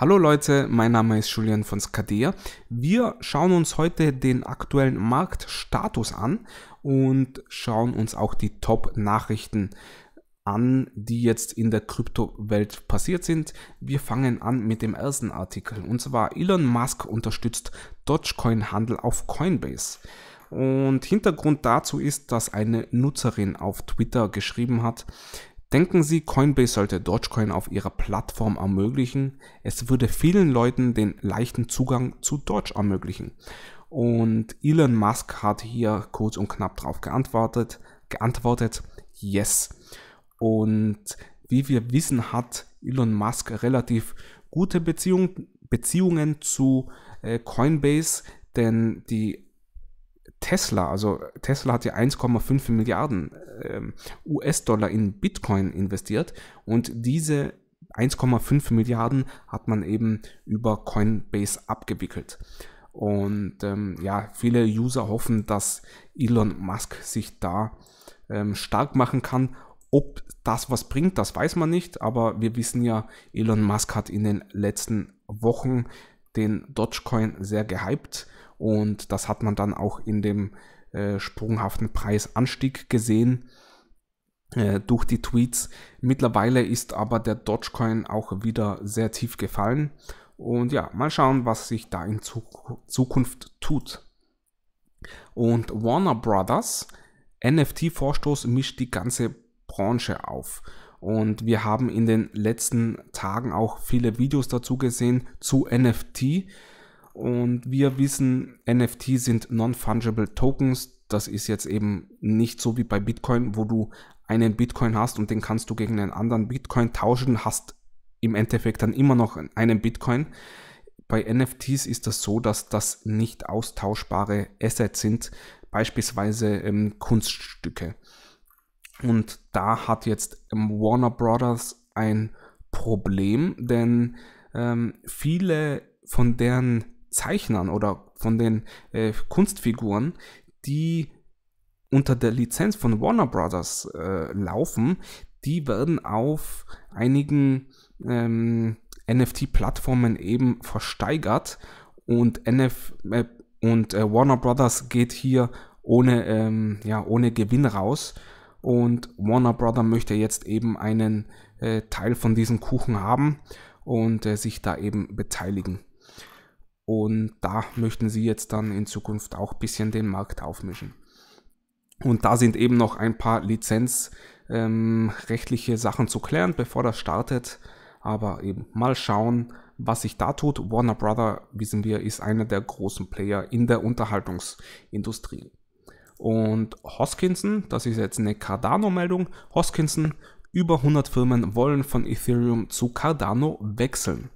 Hallo Leute, mein Name ist Julian von Skadea. Wir schauen uns heute den aktuellen Marktstatus an und schauen uns auch die Top-Nachrichten an, die jetzt in der Kryptowelt passiert sind. Wir fangen an mit dem ersten Artikel und zwar Elon Musk unterstützt Dogecoin-Handel auf Coinbase. Und Hintergrund dazu ist, dass eine Nutzerin auf Twitter geschrieben hat, Denken Sie, Coinbase sollte Dogecoin auf ihrer Plattform ermöglichen? Es würde vielen Leuten den leichten Zugang zu Doge ermöglichen. Und Elon Musk hat hier kurz und knapp darauf geantwortet, geantwortet, yes. Und wie wir wissen, hat Elon Musk relativ gute Beziehung, Beziehungen zu äh, Coinbase, denn die Tesla, also Tesla hat ja 1,5 Milliarden ähm, US-Dollar in Bitcoin investiert und diese 1,5 Milliarden hat man eben über Coinbase abgewickelt. Und ähm, ja, viele User hoffen, dass Elon Musk sich da ähm, stark machen kann. Ob das was bringt, das weiß man nicht, aber wir wissen ja, Elon Musk hat in den letzten Wochen den Dogecoin sehr gehypt und das hat man dann auch in dem äh, sprunghaften Preisanstieg gesehen äh, durch die Tweets. Mittlerweile ist aber der Dogecoin auch wieder sehr tief gefallen. Und ja, mal schauen, was sich da in Zu Zukunft tut. Und Warner Brothers, NFT-Vorstoß mischt die ganze Branche auf. Und wir haben in den letzten Tagen auch viele Videos dazu gesehen zu NFT. Und wir wissen, NFT sind Non-Fungible Tokens. Das ist jetzt eben nicht so wie bei Bitcoin, wo du einen Bitcoin hast und den kannst du gegen einen anderen Bitcoin tauschen, hast im Endeffekt dann immer noch einen Bitcoin. Bei NFTs ist das so, dass das nicht austauschbare Assets sind, beispielsweise ähm, Kunststücke. Und da hat jetzt ähm, Warner Brothers ein Problem, denn ähm, viele von deren Zeichnern oder von den äh, Kunstfiguren, die unter der Lizenz von Warner Brothers äh, laufen, die werden auf einigen ähm, NFT-Plattformen eben versteigert und, NF äh, und äh, Warner Brothers geht hier ohne, ähm, ja, ohne Gewinn raus und Warner Brothers möchte jetzt eben einen äh, Teil von diesem Kuchen haben und äh, sich da eben beteiligen. Und da möchten sie jetzt dann in Zukunft auch ein bisschen den Markt aufmischen. Und da sind eben noch ein paar lizenzrechtliche ähm, Sachen zu klären, bevor das startet. Aber eben mal schauen, was sich da tut. Warner Brother, wissen wir, ist einer der großen Player in der Unterhaltungsindustrie. Und Hoskinson, das ist jetzt eine Cardano-Meldung. Hoskinson, über 100 Firmen wollen von Ethereum zu Cardano wechseln.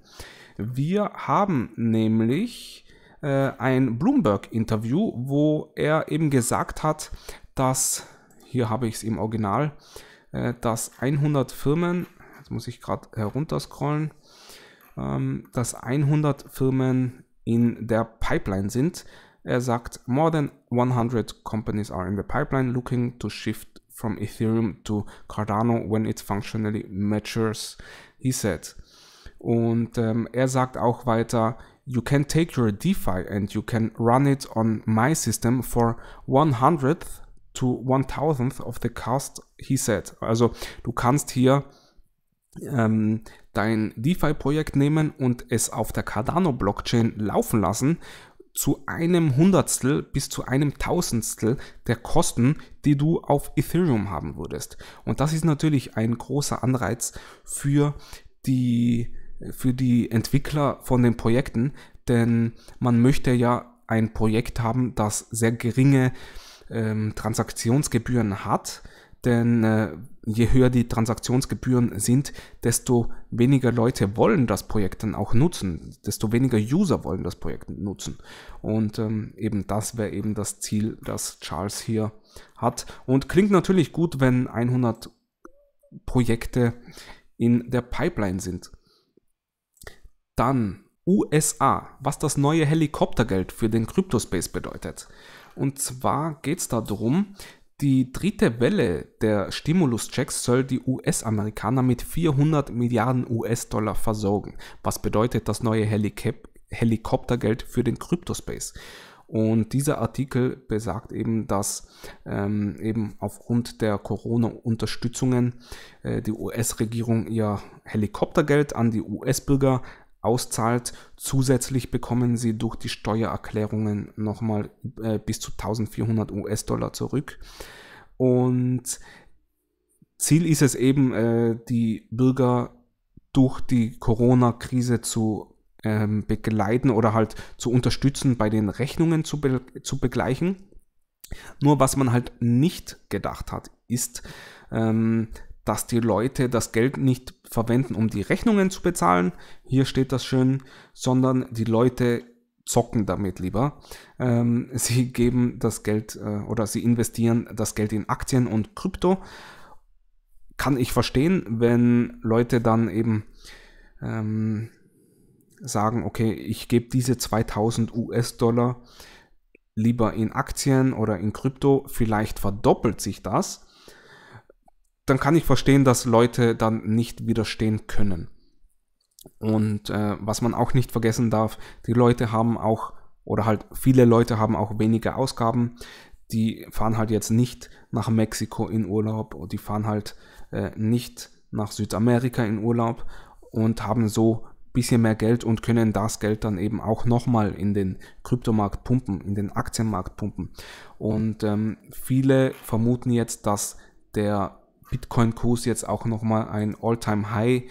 Wir haben nämlich äh, ein Bloomberg-Interview, wo er eben gesagt hat, dass, hier habe ich es im Original, äh, dass 100 Firmen, jetzt muss ich gerade herunterscrollen, ähm, dass 100 Firmen in der Pipeline sind. Er sagt, more than 100 companies are in the pipeline looking to shift from Ethereum to Cardano when it functionally matures, he said. Und ähm, er sagt auch weiter, You can take your DeFi and you can run it on my system for 100th to 1000th of the cost, he said. Also du kannst hier ähm, dein DeFi-Projekt nehmen und es auf der Cardano-Blockchain laufen lassen zu einem Hundertstel bis zu einem Tausendstel der Kosten, die du auf Ethereum haben würdest. Und das ist natürlich ein großer Anreiz für die für die Entwickler von den Projekten, denn man möchte ja ein Projekt haben, das sehr geringe ähm, Transaktionsgebühren hat, denn äh, je höher die Transaktionsgebühren sind, desto weniger Leute wollen das Projekt dann auch nutzen, desto weniger User wollen das Projekt nutzen. Und ähm, eben das wäre eben das Ziel, das Charles hier hat. Und klingt natürlich gut, wenn 100 Projekte in der Pipeline sind. Dann USA, was das neue Helikoptergeld für den Kryptospace bedeutet. Und zwar geht es darum, die dritte Welle der Stimuluschecks soll die US-Amerikaner mit 400 Milliarden US-Dollar versorgen. Was bedeutet das neue Helikop Helikoptergeld für den Kryptospace? Und dieser Artikel besagt eben, dass ähm, eben aufgrund der Corona-Unterstützungen äh, die US-Regierung ihr Helikoptergeld an die US-Bürger auszahlt. Zusätzlich bekommen sie durch die Steuererklärungen nochmal äh, bis zu 1400 US-Dollar zurück. Und Ziel ist es eben, äh, die Bürger durch die Corona-Krise zu ähm, begleiten oder halt zu unterstützen, bei den Rechnungen zu, be zu begleichen. Nur was man halt nicht gedacht hat, ist, ähm, dass die Leute das Geld nicht verwenden, um die Rechnungen zu bezahlen. Hier steht das schön, sondern die Leute zocken damit lieber. Ähm, sie geben das Geld äh, oder sie investieren das Geld in Aktien und Krypto. Kann ich verstehen, wenn Leute dann eben ähm, sagen, okay, ich gebe diese 2000 US-Dollar lieber in Aktien oder in Krypto, vielleicht verdoppelt sich das dann kann ich verstehen, dass Leute dann nicht widerstehen können. Und äh, was man auch nicht vergessen darf, die Leute haben auch, oder halt viele Leute haben auch weniger Ausgaben. Die fahren halt jetzt nicht nach Mexiko in Urlaub und die fahren halt äh, nicht nach Südamerika in Urlaub und haben so ein bisschen mehr Geld und können das Geld dann eben auch nochmal in den Kryptomarkt pumpen, in den Aktienmarkt pumpen. Und ähm, viele vermuten jetzt, dass der Bitcoin-Kurs jetzt auch nochmal ein All-Time-High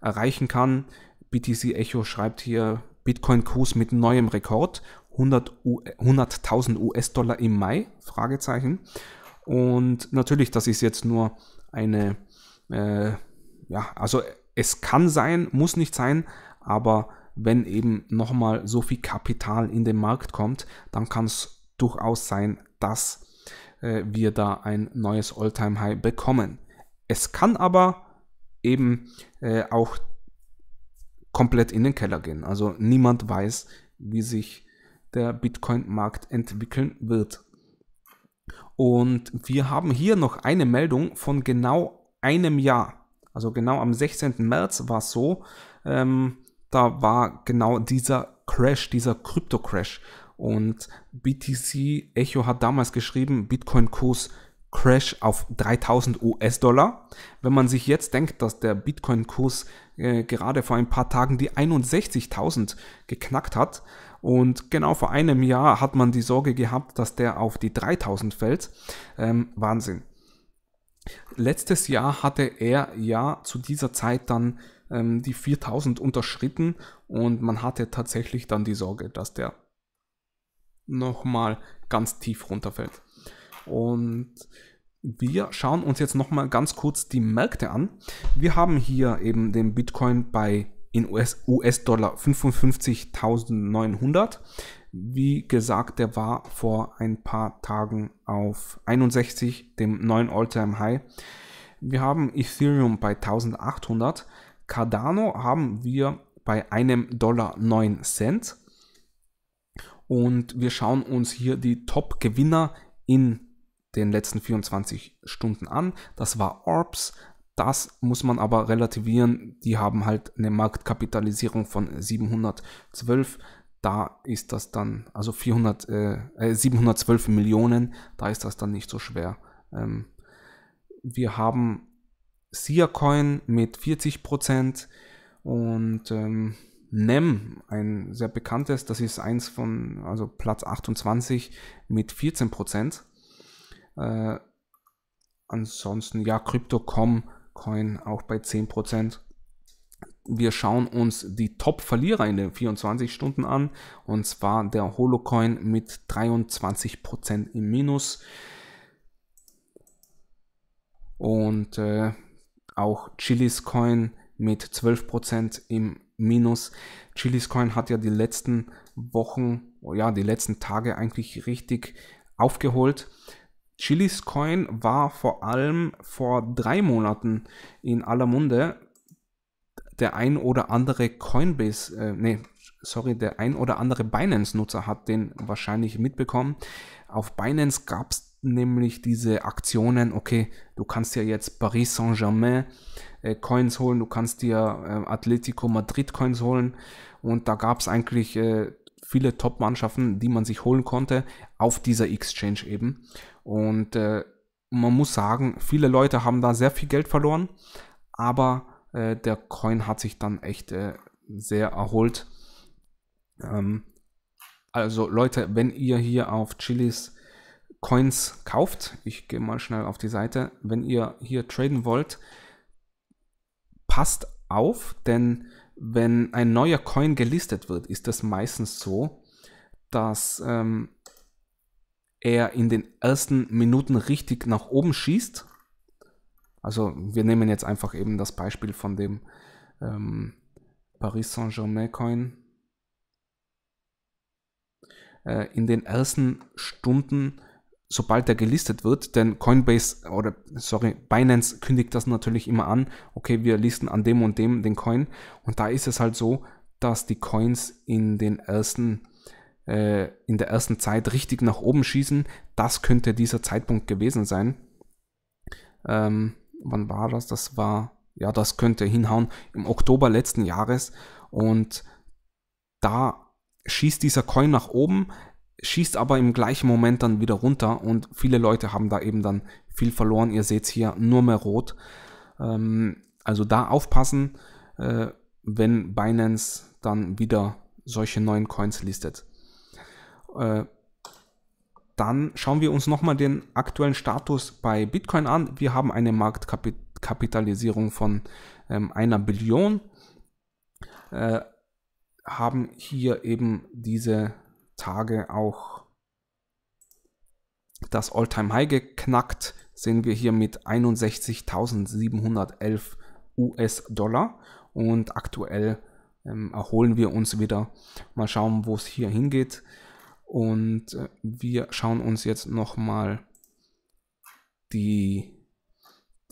erreichen kann. BTC Echo schreibt hier Bitcoin-Kurs mit neuem Rekord, 100.000 US-Dollar im Mai, Fragezeichen. Und natürlich, das ist jetzt nur eine, äh, ja, also es kann sein, muss nicht sein, aber wenn eben nochmal so viel Kapital in den Markt kommt, dann kann es durchaus sein, dass äh, wir da ein neues Alltime high bekommen. Es kann aber eben äh, auch komplett in den Keller gehen. Also niemand weiß, wie sich der Bitcoin-Markt entwickeln wird. Und wir haben hier noch eine Meldung von genau einem Jahr. Also genau am 16. März war es so, ähm, da war genau dieser Crash, dieser Krypto-Crash. Und BTC Echo hat damals geschrieben, Bitcoin-Kurs Crash auf 3000 US-Dollar. Wenn man sich jetzt denkt, dass der Bitcoin-Kurs äh, gerade vor ein paar Tagen die 61.000 geknackt hat und genau vor einem Jahr hat man die Sorge gehabt, dass der auf die 3000 fällt, ähm, Wahnsinn. Letztes Jahr hatte er ja zu dieser Zeit dann ähm, die 4000 unterschritten und man hatte tatsächlich dann die Sorge, dass der nochmal ganz tief runterfällt. Und wir schauen uns jetzt nochmal ganz kurz die Märkte an. Wir haben hier eben den Bitcoin bei in US-Dollar US 55.900. Wie gesagt, der war vor ein paar Tagen auf 61, dem neuen Alltime high Wir haben Ethereum bei 1800. Cardano haben wir bei einem Dollar 9 Cent. Und wir schauen uns hier die Top-Gewinner in den letzten 24 Stunden an. Das war Orbs. Das muss man aber relativieren. Die haben halt eine Marktkapitalisierung von 712. Da ist das dann, also 400, äh, 712 äh, Millionen, da ist das dann nicht so schwer. Ähm, wir haben SiaCoin mit 40% und ähm, NEM, ein sehr bekanntes, das ist eins von, also Platz 28 mit 14 Prozent. Äh, ansonsten, ja, Crypto.com Coin auch bei 10 Prozent. Wir schauen uns die Top-Verlierer in den 24 Stunden an, und zwar der Holocoin mit 23 Prozent im Minus. Und äh, auch Chilis Coin mit 12% im Minus. Chilis Coin hat ja die letzten Wochen, ja, die letzten Tage eigentlich richtig aufgeholt. Chilis Coin war vor allem vor drei Monaten in aller Munde. Der ein oder andere Coinbase, äh, nee, sorry, der ein oder andere Binance-Nutzer hat den wahrscheinlich mitbekommen. Auf Binance gab es nämlich diese Aktionen, okay, du kannst ja jetzt Paris Saint-Germain äh, Coins holen, du kannst dir äh, Atletico Madrid Coins holen und da gab es eigentlich äh, viele Top-Mannschaften, die man sich holen konnte, auf dieser Exchange eben. Und äh, man muss sagen, viele Leute haben da sehr viel Geld verloren, aber äh, der Coin hat sich dann echt äh, sehr erholt. Ähm, also Leute, wenn ihr hier auf Chilis Coins kauft, ich gehe mal schnell auf die Seite, wenn ihr hier traden wollt, passt auf, denn wenn ein neuer Coin gelistet wird, ist das meistens so, dass ähm, er in den ersten Minuten richtig nach oben schießt. Also wir nehmen jetzt einfach eben das Beispiel von dem ähm, Paris Saint-Germain Coin. Äh, in den ersten Stunden sobald er gelistet wird, denn Coinbase oder sorry, Binance kündigt das natürlich immer an, okay, wir listen an dem und dem den Coin und da ist es halt so, dass die Coins in den ersten äh, in der ersten Zeit richtig nach oben schießen. Das könnte dieser Zeitpunkt gewesen sein. Ähm, wann war das? Das war ja, das könnte hinhauen im Oktober letzten Jahres und da schießt dieser Coin nach oben, schießt aber im gleichen Moment dann wieder runter und viele Leute haben da eben dann viel verloren. Ihr seht hier nur mehr rot. Ähm, also da aufpassen, äh, wenn Binance dann wieder solche neuen Coins listet. Äh, dann schauen wir uns nochmal den aktuellen Status bei Bitcoin an. Wir haben eine Marktkapitalisierung von ähm, einer Billion. Äh, haben hier eben diese Tage auch das Alltime high geknackt. Sehen wir hier mit 61.711 US-Dollar und aktuell ähm, erholen wir uns wieder. Mal schauen, wo es hier hingeht. Und äh, wir schauen uns jetzt nochmal die,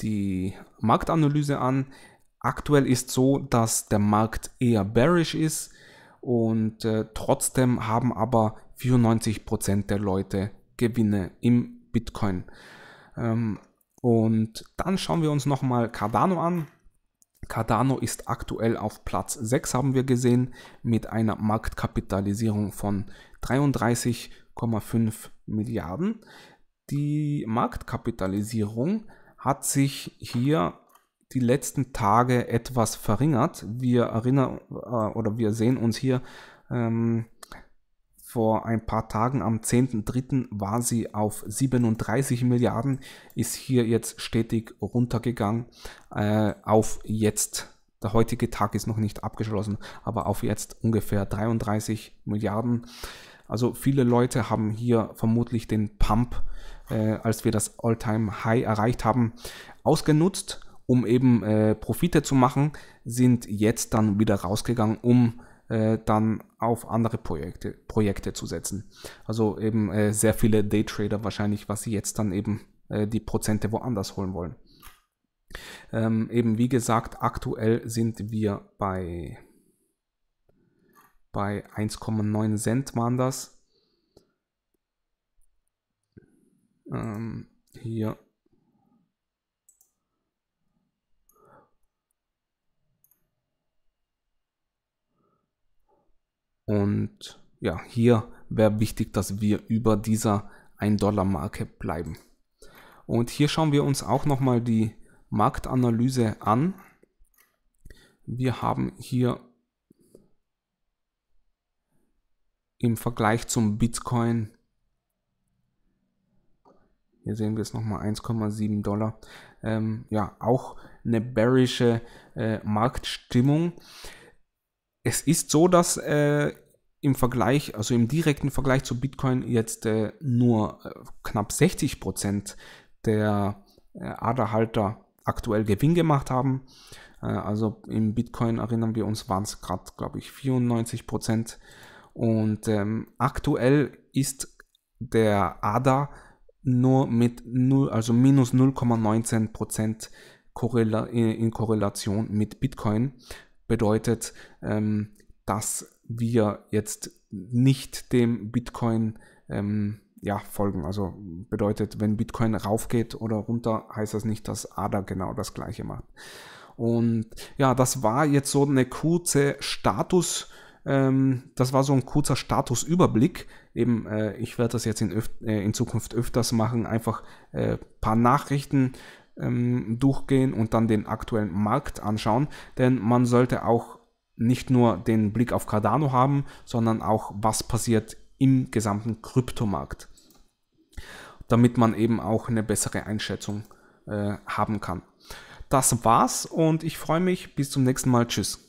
die Marktanalyse an. Aktuell ist so, dass der Markt eher bearish ist und äh, trotzdem haben aber 94% der Leute Gewinne im Bitcoin. Ähm, und dann schauen wir uns nochmal Cardano an. Cardano ist aktuell auf Platz 6, haben wir gesehen, mit einer Marktkapitalisierung von 33,5 Milliarden. Die Marktkapitalisierung hat sich hier die letzten Tage etwas verringert. Wir erinnern äh, oder wir sehen uns hier ähm, vor ein paar Tagen am 10.3. war sie auf 37 Milliarden, ist hier jetzt stetig runtergegangen äh, auf jetzt. Der heutige Tag ist noch nicht abgeschlossen, aber auf jetzt ungefähr 33 Milliarden. Also viele Leute haben hier vermutlich den Pump, äh, als wir das All-Time-High erreicht haben, ausgenutzt um eben äh, Profite zu machen, sind jetzt dann wieder rausgegangen, um äh, dann auf andere Projekte, Projekte zu setzen. Also eben äh, sehr viele Daytrader wahrscheinlich, was sie jetzt dann eben äh, die Prozente woanders holen wollen. Ähm, eben wie gesagt, aktuell sind wir bei, bei 1,9 Cent waren das. Ähm, hier Und ja, hier wäre wichtig, dass wir über dieser 1-Dollar-Marke bleiben. Und hier schauen wir uns auch nochmal die Marktanalyse an. Wir haben hier im Vergleich zum Bitcoin, hier sehen wir es nochmal 1,7 Dollar, ähm, ja, auch eine bearische äh, Marktstimmung es ist so, dass äh, im Vergleich, also im direkten Vergleich zu Bitcoin jetzt äh, nur äh, knapp 60 Prozent der äh, ada aktuell Gewinn gemacht haben. Äh, also im Bitcoin erinnern wir uns, waren es gerade, glaube ich, 94 Prozent. Und ähm, aktuell ist der ADA nur mit 0, also minus 0,19 Prozent äh, in Korrelation mit Bitcoin bedeutet, ähm, dass wir jetzt nicht dem Bitcoin ähm, ja, folgen. Also bedeutet, wenn Bitcoin raufgeht oder runter, heißt das nicht, dass ADA genau das gleiche macht. Und ja, das war jetzt so eine kurze Status, ähm, das war so ein kurzer Statusüberblick. Eben, äh, ich werde das jetzt in, äh, in, Zukunft öfters machen, einfach ein äh, paar Nachrichten ähm, durchgehen und dann den aktuellen Markt anschauen, denn man sollte auch nicht nur den Blick auf Cardano haben, sondern auch, was passiert im gesamten Kryptomarkt, damit man eben auch eine bessere Einschätzung äh, haben kann. Das war's und ich freue mich. Bis zum nächsten Mal. Tschüss.